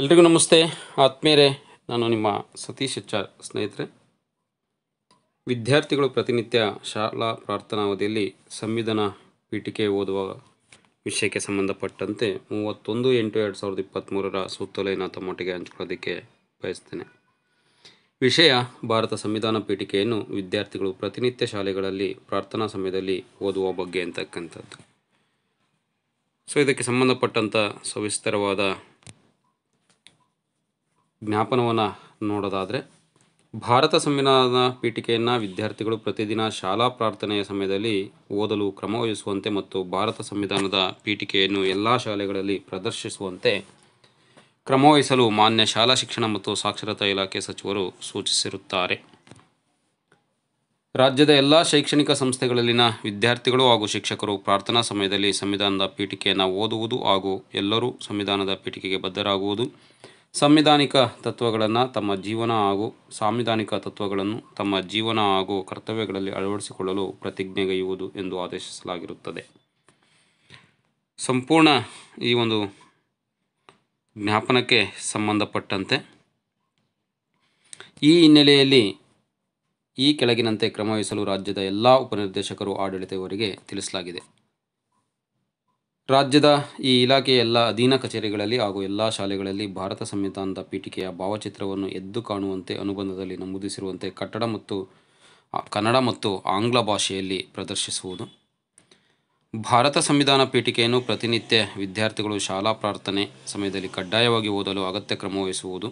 ಎಲ್ರಿಗೂ ನಮಸ್ತೆ ಆತ್ಮೀಯರೇ ನಾನು ನಿಮ್ಮ ಸತೀಶ್ ಹೆಚ್ಚಾರ್ ಸ್ನೇಹಿತರೆ ವಿದ್ಯಾರ್ಥಿಗಳು ಪ್ರತಿನಿತ್ಯ ಶಾಲಾ ಪ್ರಾರ್ಥನಾವಧಿಯಲ್ಲಿ ಸಂವಿಧಾನ ಪೀಠಿಕೆ ಓದುವ ವಿಷಯಕ್ಕೆ ಸಂಬಂಧಪಟ್ಟಂತೆ ಮೂವತ್ತೊಂದು ಎಂಟು ಎರಡು ಸಾವಿರದ ಇಪ್ಪತ್ತ್ಮೂರರ ಸುತ್ತೋಲೆಯನ್ನು ತಮ್ಮೊಟ್ಟಿಗೆ ಹಂಚಿಕೊಳ್ಳೋದಕ್ಕೆ ಬಯಸ್ತೇನೆ ವಿಷಯ ಭಾರತ ಸಂವಿಧಾನ ಪೀಠಿಕೆಯನ್ನು ವಿದ್ಯಾರ್ಥಿಗಳು ಪ್ರತಿನಿತ್ಯ ಶಾಲೆಗಳಲ್ಲಿ ಪ್ರಾರ್ಥನಾ ಸಮಯದಲ್ಲಿ ಓದುವ ಬಗ್ಗೆ ಅಂತಕ್ಕಂಥದ್ದು ಸೊ ಇದಕ್ಕೆ ಸಂಬಂಧಪಟ್ಟಂಥ ಸವಿಸ್ತರವಾದ ಜ್ಞಾಪನವನ್ನು ನೋಡೋದಾದರೆ ಭಾರತ ಸಂವಿಧಾನ ಪೀಠಿಕೆಯನ್ನು ವಿದ್ಯಾರ್ಥಿಗಳು ಪ್ರತಿದಿನ ಶಾಲಾ ಪ್ರಾರ್ಥನೆಯ ಸಮಯದಲ್ಲಿ ಓದಲು ಕ್ರಮವಹಿಸುವಂತೆ ಮತ್ತು ಭಾರತ ಸಂವಿಧಾನದ ಪೀಠಿಕೆಯನ್ನು ಎಲ್ಲ ಶಾಲೆಗಳಲ್ಲಿ ಪ್ರದರ್ಶಿಸುವಂತೆ ಕ್ರಮವಹಿಸಲು ಮಾನ್ಯ ಶಾಲಾ ಶಿಕ್ಷಣ ಮತ್ತು ಸಾಕ್ಷರತಾ ಇಲಾಖೆ ಸಚಿವರು ಸೂಚಿಸಿರುತ್ತಾರೆ ರಾಜ್ಯದ ಎಲ್ಲ ಶೈಕ್ಷಣಿಕ ಸಂಸ್ಥೆಗಳಲ್ಲಿನ ವಿದ್ಯಾರ್ಥಿಗಳು ಹಾಗೂ ಶಿಕ್ಷಕರು ಪ್ರಾರ್ಥನಾ ಸಮಯದಲ್ಲಿ ಸಂವಿಧಾನದ ಪೀಠಿಕೆಯನ್ನು ಓದುವುದು ಹಾಗೂ ಎಲ್ಲರೂ ಸಂವಿಧಾನದ ಪೀಠಿಕೆಗೆ ಬದ್ಧರಾಗುವುದು ಸಂವಿಧಾನಿಕ ತತ್ವಗಳನ್ನು ತಮ್ಮ ಜೀವನ ಹಾಗೂ ಸಾಂವಿಧಾನಿಕ ತತ್ವಗಳನ್ನು ತಮ್ಮ ಜೀವನ ಹಾಗೂ ಕರ್ತವ್ಯಗಳಲ್ಲಿ ಅಳವಡಿಸಿಕೊಳ್ಳಲು ಪ್ರತಿಜ್ಞೆಗೈಯುವುದು ಎಂದು ಆದೇಶಿಸಲಾಗಿರುತ್ತದೆ ಸಂಪೂರ್ಣ ಈ ಒಂದು ಜ್ಞಾಪನಕ್ಕೆ ಸಂಬಂಧಪಟ್ಟಂತೆ ಈ ಹಿನ್ನೆಲೆಯಲ್ಲಿ ಈ ಕೆಳಗಿನಂತೆ ಕ್ರಮವಹಿಸಲು ರಾಜ್ಯದ ಎಲ್ಲ ಉಪನಿರ್ದೇಶಕರು ಆಡಳಿತವರಿಗೆ ತಿಳಿಸಲಾಗಿದೆ ರಾಜ್ಯದ ಈ ಇಲಾಖೆಯ ಎಲ್ಲ ಅಧೀನ ಕಚೇರಿಗಳಲ್ಲಿ ಹಾಗೂ ಎಲ್ಲ ಶಾಲೆಗಳಲ್ಲಿ ಭಾರತ ಸಂವಿಧಾನದ ಪೀಠಿಕೆಯ ಭಾವಚಿತ್ರವನ್ನು ಎದ್ದು ಕಾಣುವಂತೆ ಅನುಬಂಧದಲ್ಲಿ ನಮೂದಿಸಿರುವಂತೆ ಕಟ್ಟಡ ಮತ್ತು ಕನ್ನಡ ಮತ್ತು ಆಂಗ್ಲ ಭಾಷೆಯಲ್ಲಿ ಪ್ರದರ್ಶಿಸುವುದು ಭಾರತ ಸಂವಿಧಾನ ಪೀಠಿಕೆಯನ್ನು ಪ್ರತಿನಿತ್ಯ ವಿದ್ಯಾರ್ಥಿಗಳು ಶಾಲಾ ಪ್ರಾರ್ಥನೆ ಸಮಯದಲ್ಲಿ ಕಡ್ಡಾಯವಾಗಿ ಓದಲು ಅಗತ್ಯ ಕ್ರಮ ವಹಿಸುವುದು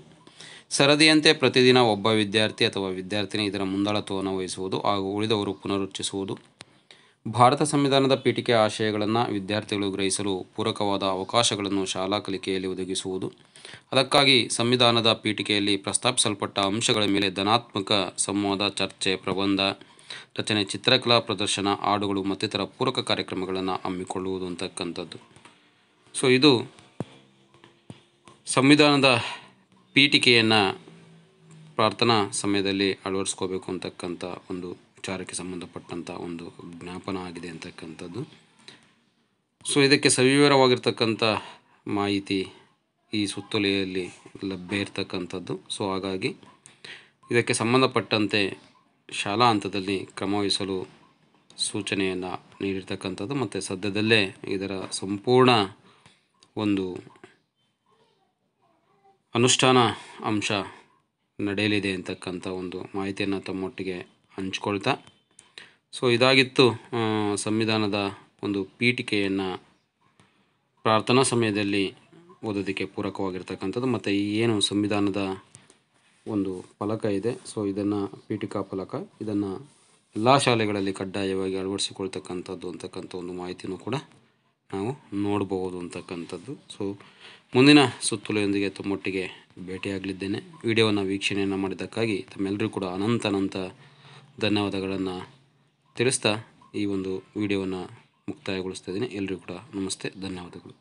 ಸರದಿಯಂತೆ ಪ್ರತಿದಿನ ಒಬ್ಬ ವಿದ್ಯಾರ್ಥಿ ಅಥವಾ ವಿದ್ಯಾರ್ಥಿನಿ ಇದರ ಮುಂದಾಳತ್ವವನ್ನು ವಹಿಸುವುದು ಹಾಗೂ ಉಳಿದವರು ಪುನರುಚ್ಚಿಸುವುದು ಭಾರತ ಸಂವಿಧಾನದ ಪೀಠಿಕೆ ಆಶಯಗಳನ್ನು ವಿದ್ಯಾರ್ಥಿಗಳು ಗ್ರಹಿಸಲು ಪೂರಕವಾದ ಅವಕಾಶಗಳನ್ನು ಶಾಲಾ ಕಲಿಕೆಯಲ್ಲಿ ಒದಗಿಸುವುದು ಅದಕ್ಕಾಗಿ ಸಂವಿಧಾನದ ಪೀಠಿಕೆಯಲ್ಲಿ ಪ್ರಸ್ತಾಪಿಸಲ್ಪಟ್ಟ ಅಂಶಗಳ ಮೇಲೆ ಧನಾತ್ಮಕ ಸಂವಾದ ಚರ್ಚೆ ಪ್ರಬಂಧ ರಚನೆ ಚಿತ್ರಕಲಾ ಪ್ರದರ್ಶನ ಹಾಡುಗಳು ಮತ್ತಿತರ ಪೂರಕ ಕಾರ್ಯಕ್ರಮಗಳನ್ನು ಹಮ್ಮಿಕೊಳ್ಳುವುದು ಅಂತಕ್ಕಂಥದ್ದು ಸೊ ಇದು ಸಂವಿಧಾನದ ಪೀಠಿಕೆಯನ್ನು ಪ್ರಾರ್ಥನಾ ಸಮಯದಲ್ಲಿ ಅಳವಡಿಸ್ಕೋಬೇಕು ಅಂತಕ್ಕಂಥ ಒಂದು ವಿಚಾರಕ್ಕೆ ಸಂಬಂಧಪಟ್ಟಂಥ ಒಂದು ಜ್ಞಾಪನ ಆಗಿದೆ ಅಂತಕ್ಕಂಥದ್ದು ಸೊ ಇದಕ್ಕೆ ಸವಿವರವಾಗಿರ್ತಕ್ಕಂಥ ಮಾಹಿತಿ ಈ ಸುತ್ತೋಲೆಯಲ್ಲಿ ಲಭ್ಯ ಇರತಕ್ಕಂಥದ್ದು ಸೊ ಹಾಗಾಗಿ ಇದಕ್ಕೆ ಸಂಬಂಧಪಟ್ಟಂತೆ ಶಾಲಾ ಹಂತದಲ್ಲಿ ಕ್ರಮವಹಿಸಲು ಸೂಚನೆಯನ್ನು ನೀಡಿರ್ತಕ್ಕಂಥದ್ದು ಮತ್ತು ಸದ್ಯದಲ್ಲೇ ಇದರ ಸಂಪೂರ್ಣ ಒಂದು ಅನುಷ್ಠಾನ ಅಂಶ ನಡೆಯಲಿದೆ ಅಂತಕ್ಕಂಥ ಒಂದು ಮಾಹಿತಿಯನ್ನು ತಮ್ಮೊಟ್ಟಿಗೆ ಹಂಚ್ಕೊಳ್ತಾ ಸೊ ಇದಾಗಿತ್ತು ಸಂವಿಧಾನದ ಒಂದು ಪೀಠಿಕೆಯನ್ನು ಪ್ರಾರ್ಥನಾ ಸಮಯದಲ್ಲಿ ಓದೋದಕ್ಕೆ ಪೂರಕವಾಗಿರ್ತಕ್ಕಂಥದ್ದು ಮತ್ತು ಏನು ಸಂವಿಧಾನದ ಒಂದು ಫಲಕ ಇದೆ ಸೊ ಇದನ್ನು ಪೀಠಿಕಾ ಫಲಕ ಇದನ್ನು ಎಲ್ಲ ಶಾಲೆಗಳಲ್ಲಿ ಕಡ್ಡಾಯವಾಗಿ ಅಳವಡಿಸಿಕೊಳ್ತಕ್ಕಂಥದ್ದು ಅಂತಕ್ಕಂಥ ಒಂದು ಮಾಹಿತಿನೂ ಕೂಡ ನಾವು ನೋಡಬಹುದು ಅಂತಕ್ಕಂಥದ್ದು ಸೊ ಮುಂದಿನ ಸುತ್ತಲೆಯೊಂದಿಗೆ ತಮ್ಮೊಟ್ಟಿಗೆ ಭೇಟಿಯಾಗಲಿದ್ದೇನೆ ವಿಡಿಯೋವನ್ನು ವೀಕ್ಷಣೆಯನ್ನು ಮಾಡಿದ್ದಕ್ಕಾಗಿ ತಮ್ಮೆಲ್ಲರೂ ಕೂಡ ಅನಂತ ಅನಂತ ಧನ್ಯವಾದಗಳನ್ನು ತಿಳಿಸ್ತಾ ಈ ಒಂದು ವಿಡಿಯೋವನ್ನು ಮುಕ್ತಾಯಗೊಳಿಸ್ತಾ ಇದ್ದೀನಿ ಎಲ್ಲರಿಗೂ ಕೂಡ ನಮಸ್ತೆ ಧನ್ಯವಾದಗಳು